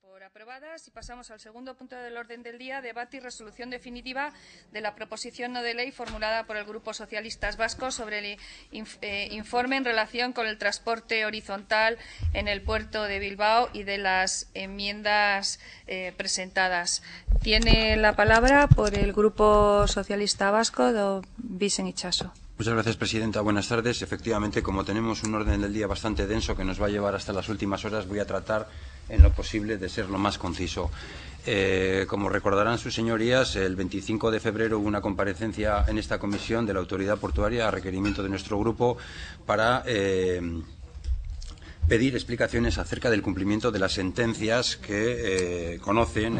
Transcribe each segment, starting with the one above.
por aprobadas y pasamos al segundo punto del orden del día, debate y resolución definitiva de la proposición no de ley formulada por el Grupo Socialistas Vasco sobre el eh, informe en relación con el transporte horizontal en el puerto de Bilbao y de las enmiendas eh, presentadas. Tiene la palabra por el Grupo Socialista Vasco, don Vicen Ichaso. Muchas gracias, Presidenta. Buenas tardes. Efectivamente, como tenemos un orden del día bastante denso que nos va a llevar hasta las últimas horas, voy a tratar en lo posible de ser lo más conciso. Eh, como recordarán sus señorías, el 25 de febrero hubo una comparecencia en esta comisión de la autoridad portuaria a requerimiento de nuestro grupo para eh, pedir explicaciones acerca del cumplimiento de las sentencias que eh, conocen.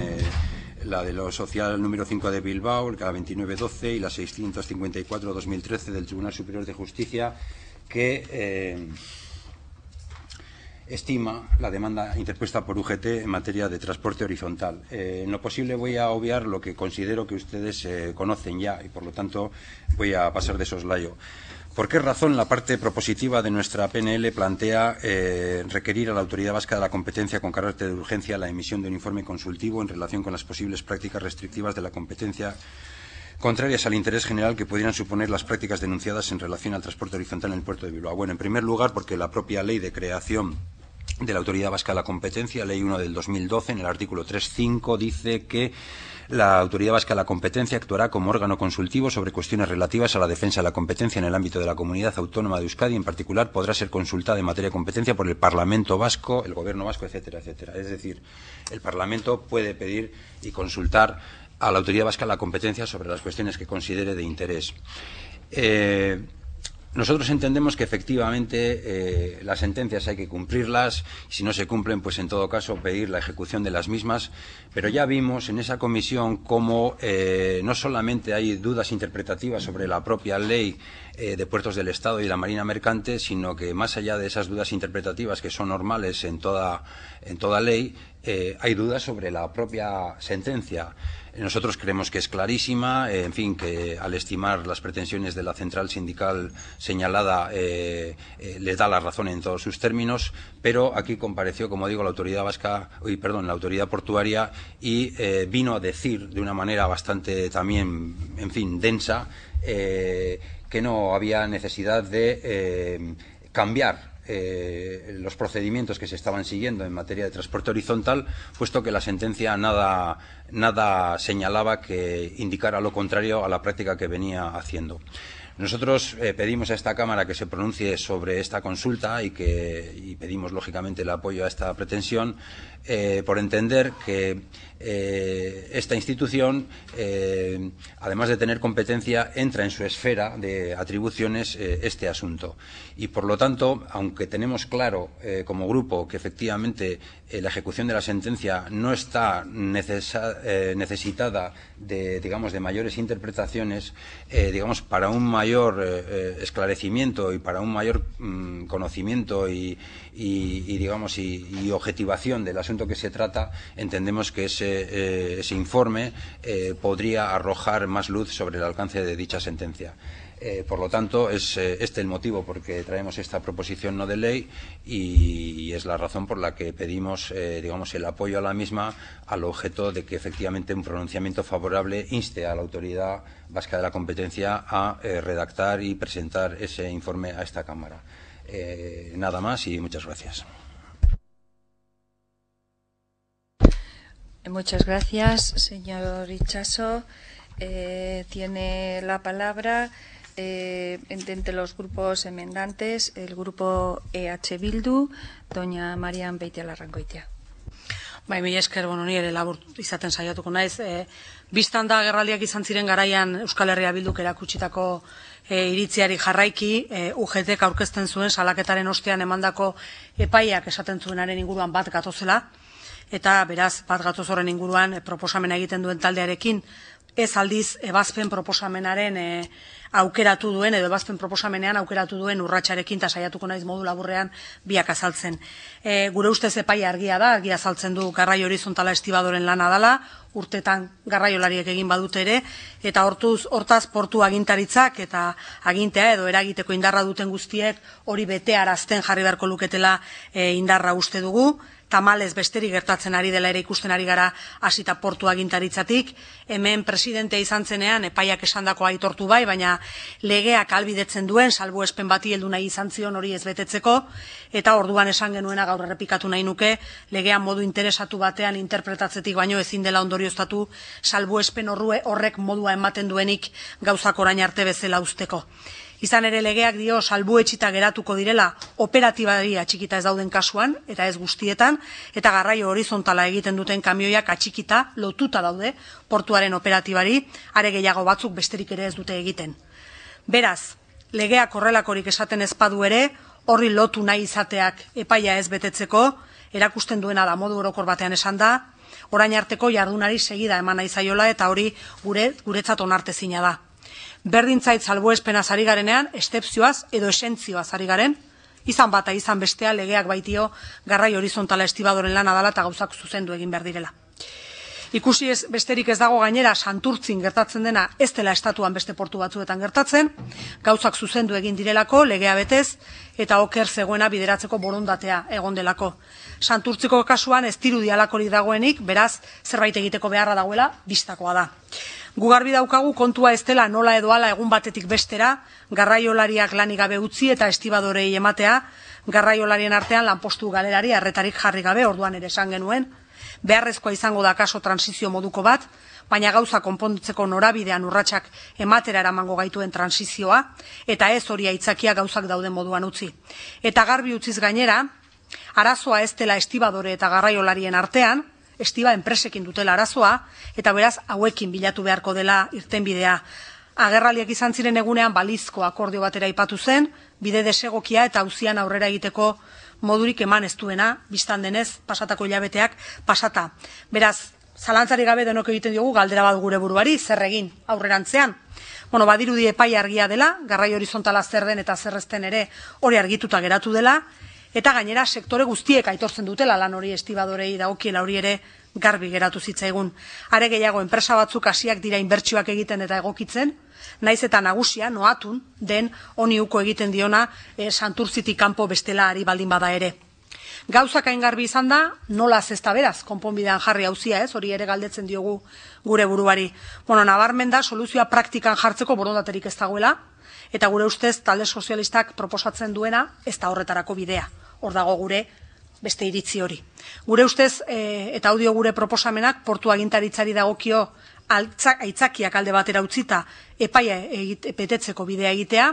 la de lo social número 5 de Bilbao, la 2912 y la 654-2013 del Tribunal Superior de Justicia, que estima la demanda interpuesta por UGT en materia de transporte horizontal. Eh, en lo posible voy a obviar lo que considero que ustedes eh, conocen ya y, por lo tanto, voy a pasar de soslayo. ¿Por qué razón la parte propositiva de nuestra PNL plantea eh, requerir a la Autoridad Vasca de la Competencia con carácter de urgencia la emisión de un informe consultivo en relación con las posibles prácticas restrictivas de la competencia contrarias al interés general que pudieran suponer las prácticas denunciadas en relación al transporte horizontal en el puerto de Bilbao. Bueno, en primer lugar, porque la propia ley de creación de la Autoridad Vasca de la Competencia, ley 1 del 2012, en el artículo 3.5, dice que la Autoridad Vasca de la Competencia actuará como órgano consultivo sobre cuestiones relativas a la defensa de la competencia en el ámbito de la comunidad autónoma de Euskadi. En particular, podrá ser consultada en materia de competencia por el Parlamento Vasco, el Gobierno Vasco, etcétera, etcétera. Es decir, el Parlamento puede pedir y consultar a la Autoridad Vasca la Competencia sobre las cuestiones que considere de interés. Eh, nosotros entendemos que efectivamente eh, las sentencias hay que cumplirlas, si no se cumplen, pues en todo caso pedir la ejecución de las mismas, pero ya vimos en esa comisión cómo eh, no solamente hay dudas interpretativas sobre la propia ley de puertos del Estado y la Marina Mercante, sino que más allá de esas dudas interpretativas que son normales en toda, en toda ley, hay dudas sobre la propia sentencia. Nosotros creemos que es clarísima, eh, en fin, que al estimar las pretensiones de la central sindical señalada eh, eh, le da la razón en todos sus términos, pero aquí compareció, como digo, la autoridad vasca, uy, perdón, la autoridad portuaria y vino a decir de una manera bastante también, en fin, densa, que no había necesidad de cambiar eh, los procedimientos que se estaban siguiendo en materia de transporte horizontal, puesto que la sentencia nada, nada señalaba que indicara lo contrario a la práctica que venía haciendo. Nosotros eh, pedimos a esta Cámara que se pronuncie sobre esta consulta y que y pedimos, lógicamente, el apoyo a esta pretensión eh, por entender que eh, esta institución, eh, además de tener competencia, entra en su esfera de atribuciones este asunto. Y, por lo tanto, aunque tenemos claro como grupo que efectivamente la ejecución de la sentencia no está necesitada de, digamos, de mayores interpretaciones, digamos, para un mayor esclarecimiento y para un mayor mm, conocimiento y, digamos, y, objetivación de las que se trata, entendemos que ese, eh, informe eh, podría arrojar más luz sobre el alcance de dicha sentencia. Eh, por lo tanto, es este el motivo por que traemos esta proposición no de ley y, es la razón por la que pedimos, el apoyo a la misma al objeto de que efectivamente un pronunciamiento favorable inste a la autoridad vasca de la competencia a redactar y presentar ese informe a esta Cámara. nada más y muchas gracias. Muchas gracias, señor Ichaso. Eh, tiene la palabra eh, entre los grupos emendantes, el grupo EH Bildu, doña Marian Beitia Larrangoitia. Bai, mila esker, bueno, nire labur izaten saiatuko naiz. E, eh, biztan da gerraldiak izan ziren garaian Euskal Herria Bilduk erakutsitako e, iritziari jarraiki, e, eh, UGTek aurkezten zuen salaketaren ostean emandako epaiak esaten zuenaren inguruan bat gatozela. eta beraz bat gatoz horren inguruan e, proposamena egiten duen taldearekin, ez aldiz ebazpen proposamenaren eh, aukeratu duen edo ebazpen proposamenean aukeratu duen urratsarekin ta saiatuko naiz modu laburrean biak azaltzen. E, gure ustez epai argia da, argia azaltzen du garrai horizontala estibadoren lana dala, urtetan garraiolariek egin badute ere eta hortuz hortaz portu agintaritzak eta agintea edo eragiteko indarra duten guztiek hori bete betearazten jarri beharko luketela indarra uste dugu tamales besteri gertatzen ari dela ere ikusten ari gara hasita portua gintaritzatik. Hemen presidente izan zenean, epaiak esandako aitortu bai, baina legeak albidetzen duen, salbuespen espen bati heldu nahi izan zion hori ez betetzeko, eta orduan esan genuena gaur errepikatu nahi nuke, legean modu interesatu batean interpretatzetik baino ezin dela ondorioztatu, salbuespen espen horrek modua ematen duenik gauzak orain arte bezala usteko. Izan ere legeak dio salbuetxita geratuko direla operatibaria txikita ez dauden kasuan, eta ez guztietan, eta garraio horizontala egiten duten kamioiak atxikita lotuta daude portuaren operatibari, are gehiago batzuk besterik ere ez dute egiten. Beraz, legeak horrelakorik esaten ezpadu ere, horri lotu nahi izateak epaia ez betetzeko, erakusten duena da modu orokor batean esan da, orain arteko jardunari segida eman nahi eta hori gure, guretzat onartezina da berdintzait salbuespena ari garenean, estepzioaz edo esentzioaz ari garen, izan bata izan bestea legeak baitio garrai horizontala estibadoren lana dela eta gauzak zuzendu egin behar direla. Ikusi ez besterik ez dago gainera santurtzin gertatzen dena ez dela estatuan beste portu batzuetan gertatzen, gauzak zuzendu egin direlako legea betez eta oker zegoena bideratzeko borondatea egon delako. Santurtziko kasuan ez dirudi alakorik dagoenik, beraz zerbait egiteko beharra dagoela, biztakoa da. Gugarbi daukagu kontua ez dela nola edo ala egun batetik bestera, garraiolariak lanik gabe utzi eta estibadorei ematea, garraiolarien artean lanpostu galerari harretarik jarri gabe orduan ere esan genuen, beharrezkoa izango da kaso transizio moduko bat, baina gauza konpontzeko norabidean urratsak ematera eramango gaituen transizioa eta ez hori aitzakia gauzak dauden moduan utzi. Eta garbi utziz gainera, arazoa ez dela estibadore eta garraiolarien artean, estiba enpresekin dutela arazoa, eta beraz, hauekin bilatu beharko dela irtenbidea. Agerraliak izan ziren egunean balizko akordio batera ipatu zen, bide desegokia eta auzian aurrera egiteko modurik eman ez duena, biztan denez, pasatako hilabeteak, pasata. Beraz, zalantzari gabe denok egiten diogu galdera bat gure buruari, zer egin aurrerantzean. Bueno, badirudi epai argia dela, garrai horizontala zer den eta zerrezten ere hori argituta geratu dela, eta gainera sektore guztiek aitortzen dutela lan hori estibadorei daukiela hori ere garbi geratu zitzaigun. Are gehiago enpresa batzuk hasiak dira inbertsioak egiten eta egokitzen, naiz eta nagusia noatun den honi egiten diona e, kanpo bestela ari baldin bada ere. Gauzak hain garbi izan da, nola ez beraz, konponbidean jarri hauzia ez, hori ere galdetzen diogu gure buruari. Bueno, nabarmen da, soluzioa praktikan jartzeko borondaterik ez dagoela, eta gure ustez talde sozialistak proposatzen duena ez da horretarako bidea hor dago gure beste iritzi hori. Gure ustez, eh, eta audio gure proposamenak, portu agintaritzari dagokio aitzakiak alde batera utzita, epaia egit, petetzeko bidea egitea,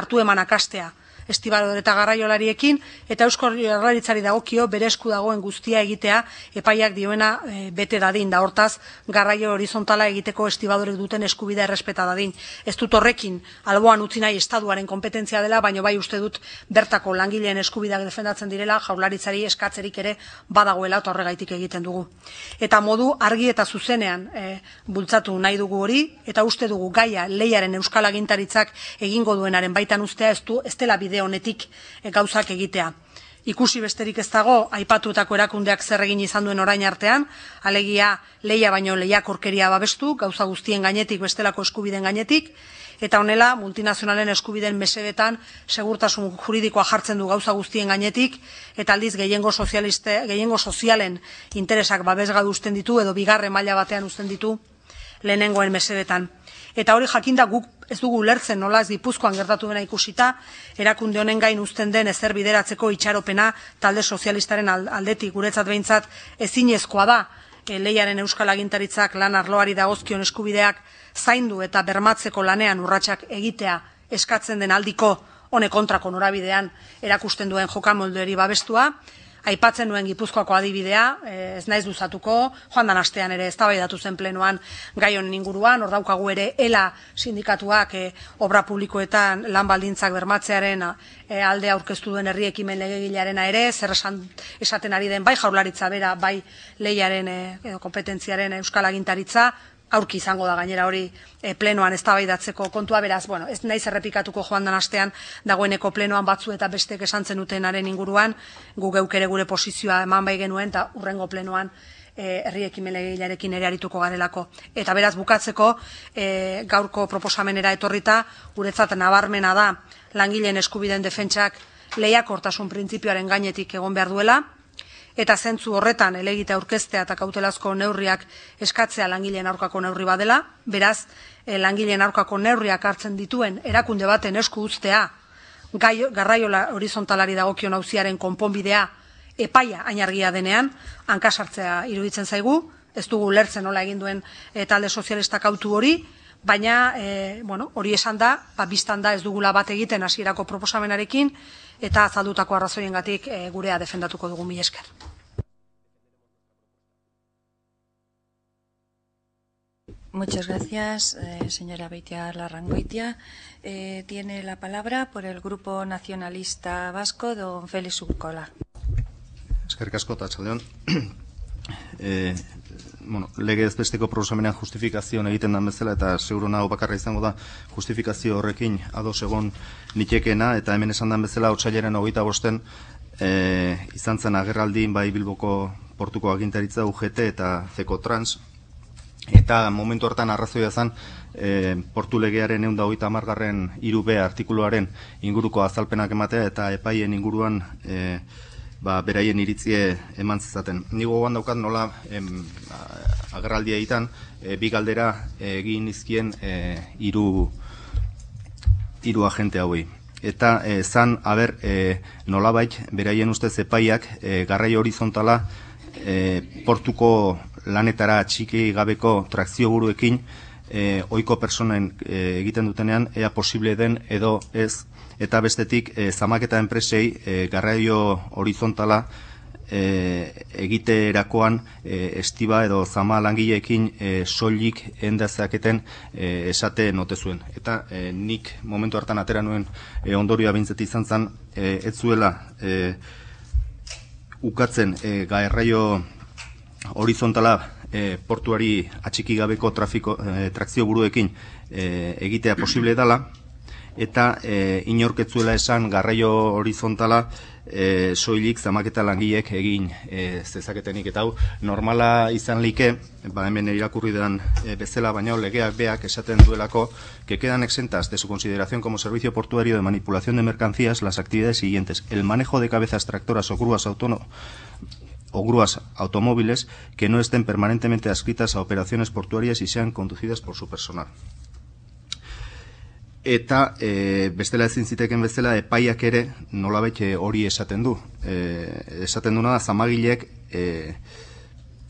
hartu eman akastea, estibador eta garraiolariekin eta Eusko Jaurlaritzari dagokio bere esku dagoen guztia egitea epaiak dioena eh, bete dadin da hortaz garraio horizontala egiteko estibadorek duten eskubidea errespeta dadin ez dut horrekin alboan utzi nahi estatuaren kompetentzia dela baino bai uste dut bertako langileen eskubideak defendatzen direla Jaurlaritzari eskatzerik ere badagoela horregaitik egiten dugu eta modu argi eta zuzenean eh, bultzatu nahi dugu hori eta uste dugu gaia leiaren euskalagintaritzak egingo duenaren baitan ustea ez du estela bide honetik e, gauzak egitea. Ikusi besterik ez dago, aipatutako erakundeak zer egin izan duen orain artean, alegia leia baino korkeria babestu, gauza guztien gainetik, bestelako eskubiden gainetik, eta honela multinazionalen eskubiden mesedetan segurtasun juridikoa jartzen du gauza guztien gainetik, eta aldiz gehiengo, sozialiste, gehiengo sozialen interesak babesga duzten ditu, edo bigarre maila batean uzten ditu, lehenengoen mesedetan. Eta hori jakinda guk ez dugu ulertzen nola ez Gipuzkoan gertatu dena ikusita, erakunde honen gain uzten den ezer bideratzeko itxaropena talde sozialistaren aldetik guretzat beintzat ezinezkoa da e, eh, leiaren euskal agintaritzak lan arloari dagozkion eskubideak zaindu eta bermatzeko lanean urratsak egitea eskatzen den aldiko honek kontrako norabidean erakusten duen jokamoldoeri babestua aipatzen nuen Gipuzkoako adibidea, eh, ez naiz luzatuko, joan dan astean ere eztabaidatu zen plenoan gai honen inguruan, ordaukagu daukagu ere ela sindikatuak eh, obra publikoetan lan baldintzak bermatzearen e, alde aurkeztu duen herri ekimen legegilearena ere, zer esan, esaten ari den bai jaurlaritza bera, bai lehiaren, e, edo kompetentziaren euskal agintaritza, aurki izango da gainera hori e, plenoan eztabaidatzeko kontua beraz bueno ez naiz errepikatuko joan dan dagoeneko plenoan batzu eta bestek esantzen dutenaren inguruan gu geuk ere gure posizioa eman bai genuen eta urrengo plenoan E, eh, erri ekimele ere arituko garelako. Eta beraz bukatzeko eh, gaurko proposamenera etorrita guretzat nabarmena da langileen eskubiden defentsak lehiak hortasun printzipioaren gainetik egon behar duela eta zentzu horretan elegite aurkeztea eta kautelazko neurriak eskatzea langileen aurkako neurri badela, beraz, eh, langileen aurkako neurriak hartzen dituen erakunde baten esku uztea, garraiola horizontalari dagokion hauziaren konponbidea epaia ainargia denean, hankasartzea iruditzen zaigu, ez dugu lertzen nola egin duen eh, talde sozialista kautu hori, baina eh, hori esan da, ba, biztan da ez dugula bat egiten hasierako proposamenarekin, eta azaldutako arrazoiengatik eh, gurea defendatuko dugu mil esker. Muchas gracias, eh, señora Beitia Larrangoitia. Eh, tiene la palabra por el Grupo Nacionalista Vasco, don Félix Urcola. Es que el casco, e, bueno, lege ezbesteko besteko justifikazio justifikazioan egiten dan bezala eta seguro nago bakarra izango da justifikazio horrekin ados egon nitekena eta hemen esan dan bezala otsailaren hogeita bosten e, izan zen bai bilboko portuko agintaritza UGT eta Zeko Trans eta momentu hartan arrazoia zen e, portu legearen egun da hogeita margarren irubea artikuluaren inguruko azalpenak ematea eta epaien inguruan ba, beraien iritzie eman zezaten. Nigo goan daukat nola em, agerraldia egiten, e, bi galdera egin izkien e, iru, iru agente hauei. Eta e, zan, haber, e, nola beraien ustez epaiak e, garrai horizontala e, portuko lanetara txiki gabeko trakzio guruekin e, oiko personen egiten dutenean ea posible den edo ez eta bestetik e, eh, zamaketa enpresei e, garraio horizontala e, egiterakoan e, estiba edo zama langileekin e, soilik endazaketen e, esate note zuen. Eta e, nik momentu hartan atera nuen e, ondorioa bintzeti izan zen, e, ez zuela e, ukatzen e, garraio horizontala e, portuari atxiki gabeko trafiko, e, trakzio buruekin e, egitea posible dala, eta e, eh, inorketzuela esan garraio horizontala eh, soilik zamaketa langiek egin e, eh, zezaketenik eta hau normala izan like ba hemen irakurri den e, bezala baina legeak beak esaten que quedan exentas de su consideración como servicio portuario de manipulación de mercancías las actividades siguientes el manejo de cabezas tractoras o grúas o grúas automóviles que no estén permanentemente adscritas a operaciones portuarias y sean conducidas por su personal. eta e, bestela ezin ziteken bezala epaiak ere nolabait e, hori esaten du. E, esaten duna da zamagilek e,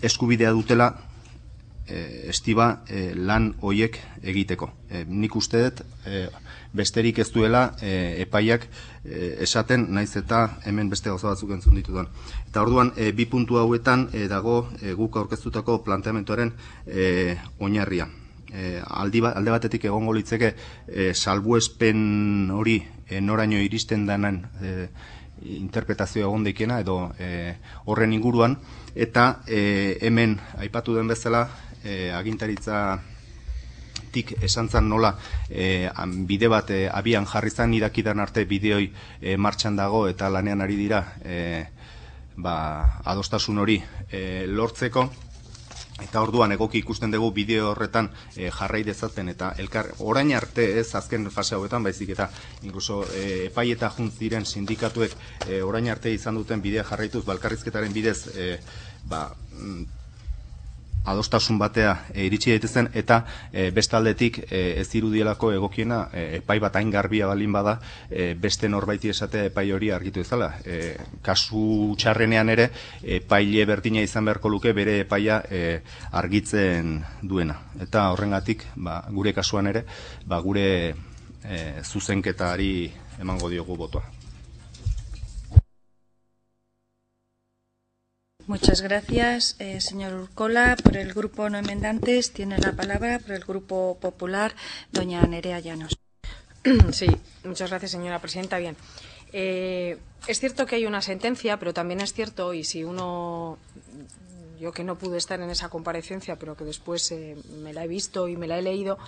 eskubidea dutela e, estiba e, lan hoiek egiteko. E, nik uste dut e, besterik ez duela e, epaiak e, esaten naiz eta hemen beste gauza batzuk entzun ditudan. Eta orduan e, bi puntu hauetan e, dago e, guk aurkeztutako planteamentoaren e, oinarria e, aldi ba, alde batetik egongo litzeke e, salbuespen hori eh, noraino iristen danen e, interpretazio egon daikena edo e, horren inguruan eta e, hemen aipatu den bezala e, agintaritza tik esantzan nola e, bide bat abian jarri zan irakidan arte bideoi e, martxan dago eta lanean ari dira e, ba, adostasun hori e, lortzeko eta orduan egoki ikusten dugu bideo horretan e, jarrai dezaten eta elkar orain arte ez azken fase hauetan baizik eta incluso eh, epai eta junt ziren sindikatuek eh, orain arte izan duten bidea jarraituz balkarrizketaren bidez ba, mm, adostasun batea eh, iritsi daitezen eta e, eh, bestaldetik e, eh, ez irudielako egokiena epai bat hain garbia balin bada beste norbaiti esatea epai hori argitu ezala e, kasu txarrenean ere epaile berdina izan beharko luke bere epaia argitzen duena eta horrengatik ba, gure kasuan ere ba, gure zuzenketari emango diogu botoa Muchas gracias, eh, señor Urcola. Por el grupo no enmendantes tiene la palabra, por el grupo popular, doña Nerea Llanos. Sí, muchas gracias, señora presidenta. Bien, eh, es cierto que hay una sentencia, pero también es cierto, y si uno, yo que no pude estar en esa comparecencia, pero que después eh, me la he visto y me la he leído,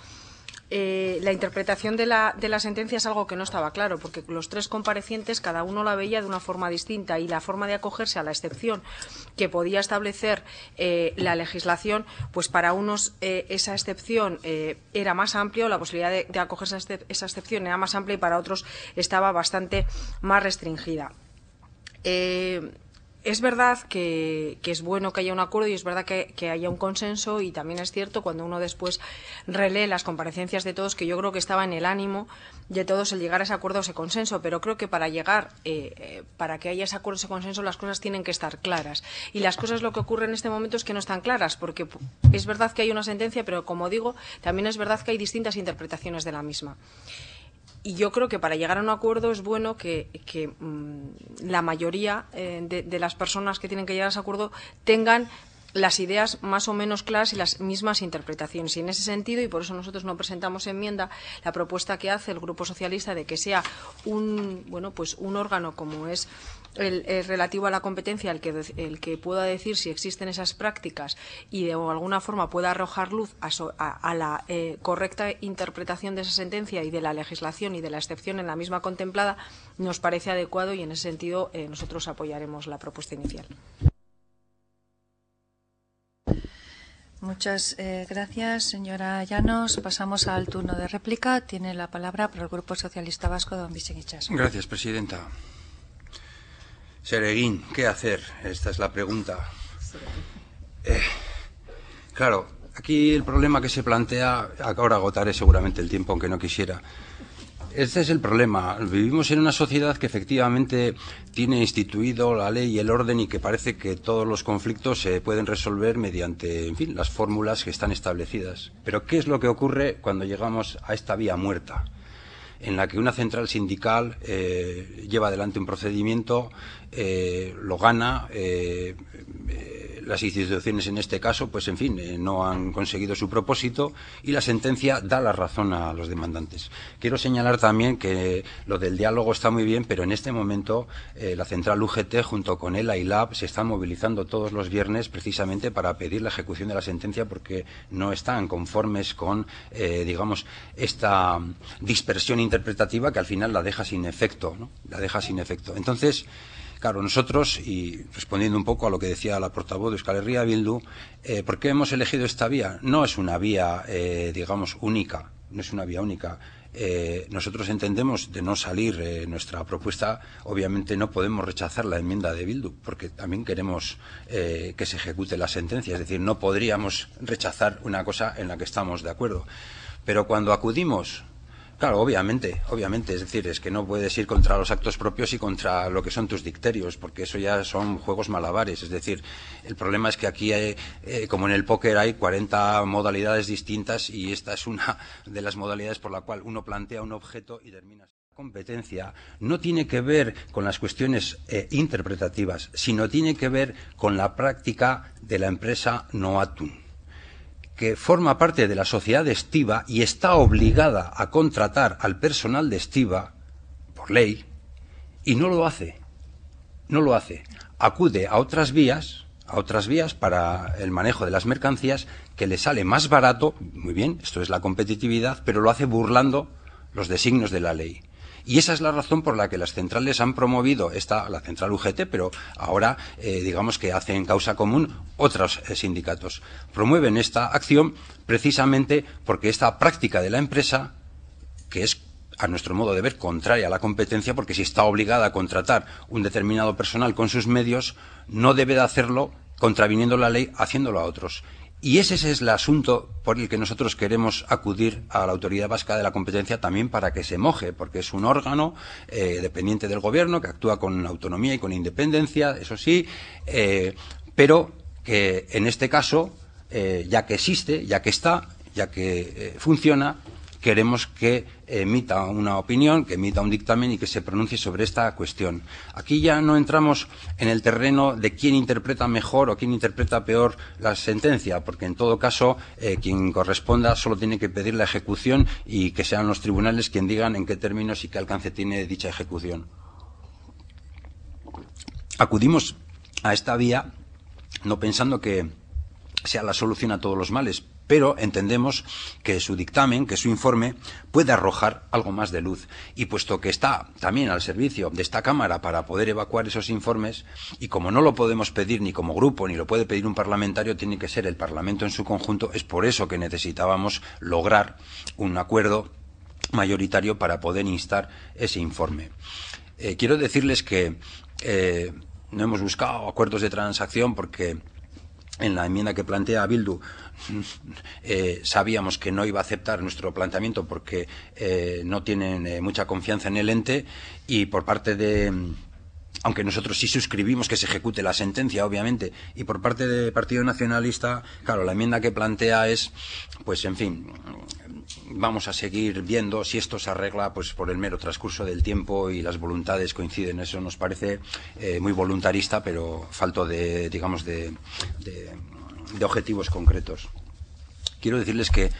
eh, la interpretación de la, de sentencia es algo que no estaba claro, porque los tres comparecientes cada uno la veía de una forma distinta y la forma de acogerse a la excepción que podía establecer eh, la legislación, pues para unos eh, esa excepción era más amplia, la posibilidad de, acogerse a este, esa excepción era más amplia y para otros estaba bastante más restringida es verdad que, es bueno que haya un acuerdo y es verdad que, haya un consenso y también es cierto cuando uno después relee las comparecencias de todos que yo creo que estaba en el ánimo de todos el llegar a ese acuerdo, o ese consenso, pero creo que para llegar, eh, eh, para que haya ese acuerdo, o ese consenso, las cosas tienen que estar claras. Y las cosas lo que ocurre en este momento es que no están claras, porque es verdad que hay una sentencia, pero como digo, también es verdad que hay distintas interpretaciones de la misma y yo creo que para llegar a un acuerdo es bueno que, mm, la mayoría eh, de, de, las personas que tienen que llegar a ese acuerdo tengan las ideas más o menos claras y las mismas interpretaciones. Y en ese sentido, y por eso nosotros no presentamos enmienda, la propuesta que hace el Grupo Socialista de que sea un, bueno, pues un órgano como es el, relativo a la competencia, el que, el que pueda decir si existen esas prácticas y de alguna forma pueda arrojar luz a, la eh, correcta interpretación de esa sentencia y de la legislación y de la excepción en la misma contemplada, nos parece adecuado y en ese sentido eh, nosotros apoyaremos la propuesta inicial. Muchas eh, gracias, señora Llanos. Pasamos al turno de réplica. Tiene la palabra para el Grupo Socialista Vasco, don Vicente Gracias, presidenta. Sereguín, ¿qué hacer? Esta es la pregunta. Eh, claro, aquí el problema que se plantea, ahora agotaré seguramente el tiempo, aunque no quisiera, este es el problema. Vivimos en una sociedad que efectivamente tiene instituido la ley y el orden y que parece que todos los conflictos se pueden resolver mediante, en fin, las fórmulas que están establecidas. Pero ¿qué es lo que ocurre cuando llegamos a esta vía muerta? en la que una central sindical eh, lleva adelante un procedimiento eh, lo gana. Eh, eh, las instituciones en este caso, pues en fin, no han conseguido su propósito y la sentencia da la razón a los demandantes. Quiero señalar también que lo del diálogo está muy bien, pero en este momento la central UGT junto con el AILAB se están movilizando todos los viernes precisamente para pedir la ejecución de la sentencia porque no están conformes con, digamos, esta dispersión interpretativa que al final la deja sin efecto, La deja sin efecto. Entonces, Claro, nosotros, y respondiendo un poco a lo que decía la portavoz de Euskal Herria Bildu, eh, ¿por qué hemos elegido esta vía? No es una vía, eh, digamos, única, no es una vía única. Eh, nosotros entendemos de no salir nuestra propuesta, obviamente no podemos rechazar la enmienda de Bildu, porque también queremos que se ejecute la sentencia, es decir, no podríamos rechazar una cosa en la que estamos de acuerdo. Pero cuando acudimos Claro, obviamente, obviamente. Es decir, es que no puedes ir contra los actos propios y contra lo que son tus dicterios, porque eso ya son juegos malabares. Es decir, el problema es que aquí, hay, eh, como en el póker, hay 40 modalidades distintas y esta es una de las modalidades por la cual uno plantea un objeto y termina competencia no tiene que ver con las cuestiones eh, interpretativas, sino tiene que ver con la práctica de la empresa atún que forma parte de la sociedad Estiva y está obligada a contratar al personal de Estiva, por ley, y no lo hace. No lo hace. Acude a otras vías, a otras vías para el manejo de las mercancías que le sale más barato, muy bien, esto es la competitividad, pero lo hace burlando los designios de la ley. Y esa es la razón por la que las centrales han promovido esta, la central UGT, pero ahora eh, digamos que hacen causa común otros eh, sindicatos. Promueven esta acción precisamente porque esta práctica de la empresa, que es a nuestro modo de ver, contraria a la competencia, porque si está obligada a contratar un determinado personal con sus medios, no debe de hacerlo contraviniendo la ley, haciéndolo a otros. Y ese es el asunto por el que nosotros queremos acudir a la Autoridad Vasca de la Competencia también para que se moje, porque es un órgano eh, dependiente del Gobierno que actúa con autonomía y con independencia, eso sí, eh, pero que en este caso, eh, ya que existe, ya que está, ya que funciona, queremos que emita una opinión, que emita un dictamen y que se pronuncie sobre esta cuestión. Aquí ya no entramos en el terreno de quién interpreta mejor o quién interpreta peor la sentencia, porque en todo caso eh, quien corresponda solo tiene que pedir la ejecución y que sean los tribunales quien digan en qué términos y qué alcance tiene dicha ejecución. Acudimos a esta vía no pensando que sea la solución a todos los males, pero entendemos que su dictamen, que su informe, puede arrojar algo más de luz. Y puesto que está también al servicio de esta Cámara para poder evacuar esos informes, y como no lo podemos pedir ni como grupo, ni lo puede pedir un parlamentario, tiene que ser el Parlamento en su conjunto, es por eso que necesitábamos lograr un acuerdo mayoritario para poder instar ese informe. Eh, quiero decirles que eh, no hemos buscado acuerdos de transacción porque en la enmienda que plantea Bildu eh, sabíamos que no iba a aceptar nuestro planteamiento porque eh, no tienen eh, mucha confianza en el ente y por parte de aunque nosotros sí suscribimos que se ejecute la sentencia, obviamente, y por parte del Partido Nacionalista, claro, la enmienda que plantea es, pues, en fin, vamos a seguir viendo si esto se arregla pues por el mero transcurso del tiempo y las voluntades coinciden. Eso nos parece eh, muy voluntarista, pero falto de, digamos, de objetivos concretos. Quiero decirles que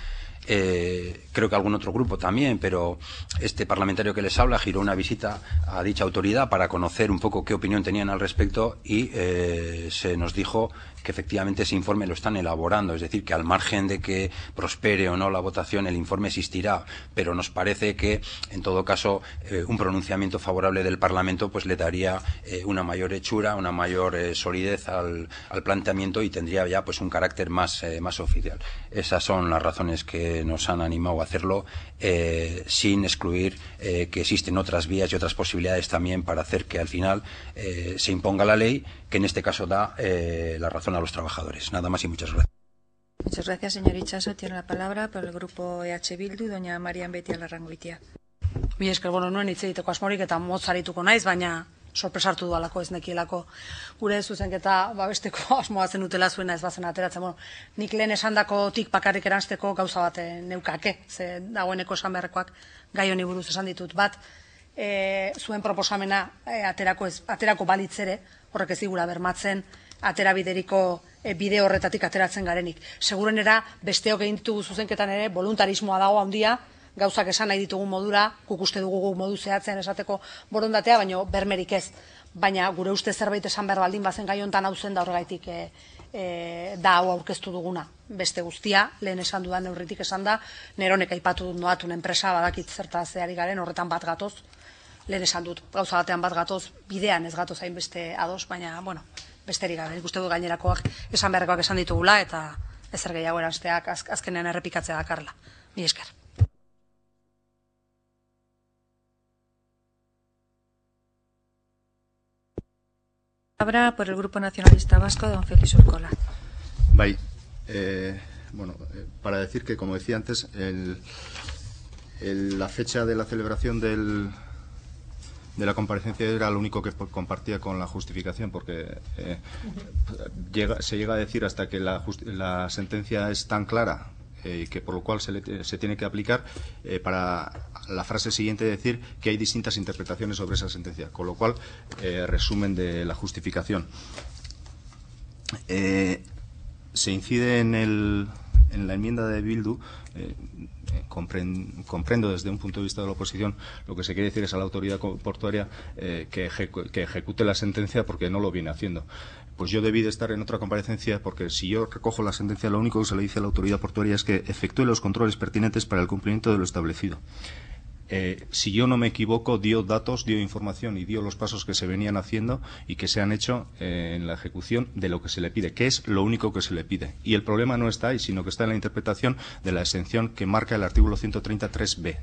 eh, creo que algún otro grupo también, pero este parlamentario que les habla giró una visita a dicha autoridad para conocer un poco qué opinión tenían al respecto y eh, se nos dijo que efectivamente ese informe lo están elaborando, es decir, que al margen de que prospere o no la votación, el informe existirá, pero nos parece que, en todo caso, eh, un pronunciamiento favorable del Parlamento pues le daría eh, una mayor hechura, una mayor solidez al, al, planteamiento y tendría ya pues un carácter más, más oficial. Esas son las razones que nos han animado a hacerlo, eh, sin excluir eh, que existen otras vías y otras posibilidades también para hacer que al final eh, se imponga la ley, que en este caso da eh, la razón a los trabajadores. Nada más y muchas gracias. Muchas gracias, señor Ichaso. Tiene la palabra por el grupo EH Bildu, doña Marian Betia Mira es que bueno, no hitz egiteko asmorik eta motz arituko naiz, baina sorpresartu dualako ez nekielako gure zuzenketa babesteko asmoa zen utela zuena ez bazen ateratzen. Bueno, nik lehen esandako tik bakarrik eransteko gauza bat eh, neukake, ze dagoeneko esan beharrekoak gai honi buruz esan ditut bat, e, zuen proposamena e, aterako, ez, aterako balitzere, horrek ez digula bermatzen, aterabideriko bideriko bide horretatik ateratzen garenik. Segurenera, besteok egin ditugu zuzenketan ere, voluntarismoa dago handia, gauzak esan nahi ditugu modura, guk uste dugu modu zehatzen esateko borondatea, baina bermerik ez. Baina gure uste zerbait esan behar baldin bazen gai honetan hau zen da horregaitik eh, eh, da hau aurkeztu duguna. Beste guztia, lehen esan dudan neurritik esan da, neronek aipatu dut noatun enpresa badakit zerta zehari garen horretan bat gatoz. Lehen esan dut gauza batean bat gatoz, bidean ez gatoz hain beste ados, baina, bueno, besterik gara, guzti dut gainerakoak esan beharrekoak esan ditugula, eta ezer gehiago erantzteak azkenean errepikatzea dakarla. Mi esker. Habrá por el Grupo Nacionalista Vasco, don Félix Urcola. Eh, bueno, eh, para decir que, como decía antes, la fecha de la celebración de la comparecencia era lo único que compartía con la justificación, porque eh, se llega a decir hasta que la sentencia es tan clara eh, que por lo cual se, tiene que aplicar eh, para la frase siguiente decir que hay distintas interpretaciones sobre esa sentencia, con lo cual eh, resumen de la justificación. se incide en, el, en, la enmienda de Bildu comprendo desde un punto de vista de la oposición, lo que se quiere decir es a la autoridad portuaria que, que, ejecute la sentencia porque no lo viene haciendo pues yo debí de estar en otra comparecencia porque si yo recojo la sentencia lo único que se le dice a la autoridad portuaria es que efectúe los controles pertinentes para el cumplimiento de lo establecido. Eh, si yo no me equivoco, dio datos, dio información y dio los pasos que se venían haciendo y que se han hecho eh, en la ejecución de lo que se le pide, que es lo único que se le pide. Y el problema no está ahí, sino que está en la interpretación de la exención que marca el artículo 133b.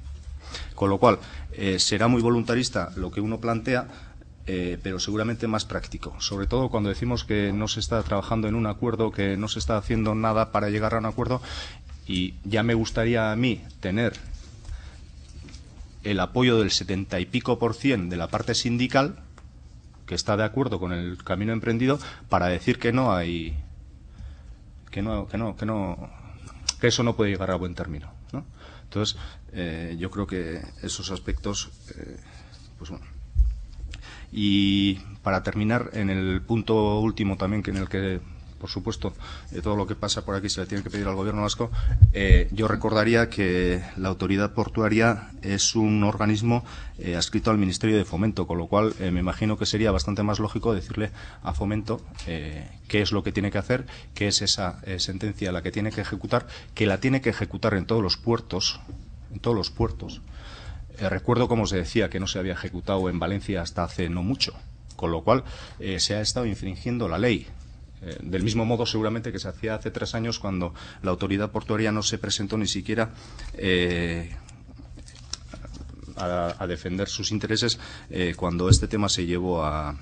Con lo cual, eh, será muy voluntarista lo que uno plantea, eh, pero seguramente más práctico, sobre todo cuando decimos que no se está trabajando en un acuerdo, que no se está haciendo nada para llegar a un acuerdo, y ya me gustaría a mí tener el apoyo del setenta y pico por cien de la parte sindical, que está de acuerdo con el camino emprendido, para decir que no hay. que no, que no, que no. eso no puede llegar a buen término. Entonces, eh, yo creo que esos aspectos, eh, pues bueno y para terminar, en el punto último también, que en el que por supuesto, eh, todo lo que pasa por aquí se le tiene que pedir al gobierno vasco. Eh, yo recordaría que la autoridad portuaria es un organismo eh, adscrito al Ministerio de Fomento, con lo cual me imagino que sería bastante más lógico decirle a Fomento qué es lo que tiene que hacer, qué es esa sentencia la que tiene que ejecutar, que la tiene que ejecutar en todos los puertos, en todos los puertos eh, recuerdo, como se decía, que no se había ejecutado en Valencia hasta hace no mucho, con lo cual eh, se ha estado infringiendo la ley. Eh, del mismo modo, seguramente, que se hacía hace tres años cuando la autoridad portuaria no se presentó ni siquiera a, defender sus intereses cuando este tema se llevó a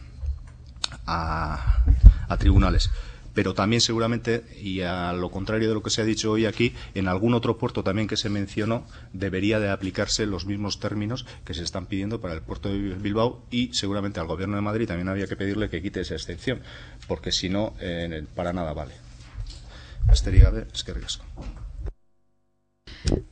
tribunales pero también seguramente, y a lo contrario de lo que se ha dicho hoy aquí, en algún otro puerto también que se mencionó, debería de aplicarse los mismos términos que se están pidiendo para el puerto de Bilbao y seguramente al Gobierno de Madrid también había que pedirle que quite esa excepción, porque si no, eh, para nada vale. es que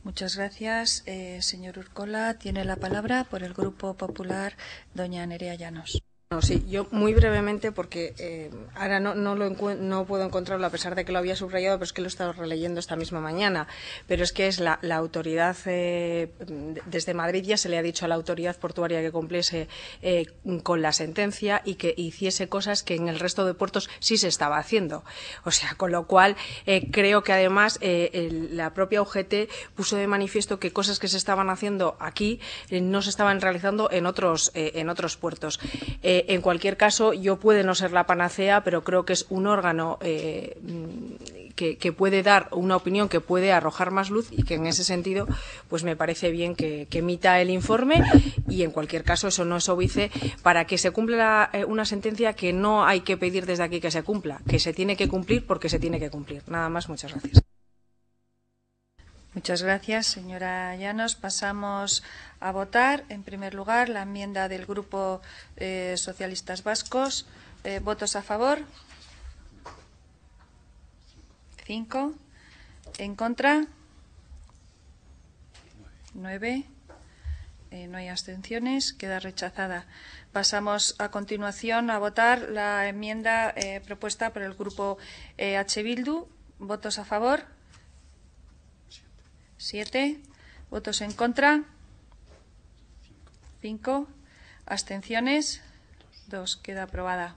Muchas gracias. Eh, señor Urcola, tiene la palabra por el Grupo Popular, doña Nerea Llanos. No, sí, yo muy brevemente, porque eh, ahora no, no, lo no puedo encontrarlo a pesar de que lo había subrayado, pero es que lo he estado releyendo esta misma mañana. Pero es que es la, autoridad, eh, desde Madrid ya se le ha dicho a la autoridad portuaria que cumpliese eh, con la sentencia y que hiciese cosas que en el resto de puertos sí se estaba haciendo. O sea, con lo cual creo que además la propia UGT puso de manifiesto que cosas que se estaban haciendo aquí no se estaban realizando en otros, en otros puertos en cualquier caso, yo puede no ser la panacea, pero creo que es un órgano eh, mm, que, puede dar una opinión, que puede arrojar más luz y que en ese sentido, pues me parece bien que, emita el informe y en cualquier caso eso no es obice para que se cumpla eh, una sentencia que no hay que pedir desde aquí que se cumpla, que se tiene que cumplir porque se tiene que cumplir. Nada más, muchas gracias. Muchas gracias, señora Llanos. Pasamos a votar, en primer lugar, la enmienda del Grupo eh, Socialistas Vascos. Eh, ¿Votos a favor? Cinco. ¿En contra? Nueve. Eh, no hay abstenciones. Queda rechazada. Pasamos a continuación a votar la enmienda propuesta por el Grupo H. Bildu. ¿Votos a favor? 7. ¿Votos en contra? 5. ¿Abstenciones? 2. Queda aprobada.